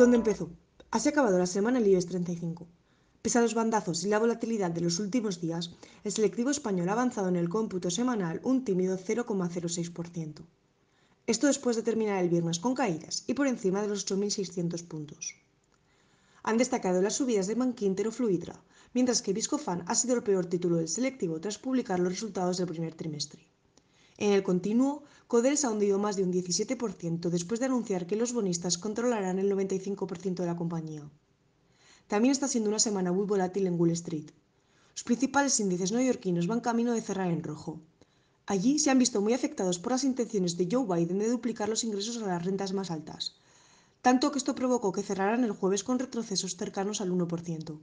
¿Dónde empezó? Así acabado la semana el IBEX 35. Pese a los bandazos y la volatilidad de los últimos días, el selectivo español ha avanzado en el cómputo semanal un tímido 0,06%. Esto después de terminar el viernes con caídas y por encima de los 8.600 puntos. Han destacado las subidas de Bankinter o Fluidra, mientras que Viscofan ha sido el peor título del selectivo tras publicar los resultados del primer trimestre. En el continuo, Codels ha hundido más de un 17% después de anunciar que los bonistas controlarán el 95% de la compañía. También está siendo una semana muy volátil en Wall Street. Los principales índices neoyorquinos van camino de cerrar en rojo. Allí se han visto muy afectados por las intenciones de Joe Biden de duplicar los ingresos a las rentas más altas, tanto que esto provocó que cerraran el jueves con retrocesos cercanos al 1%.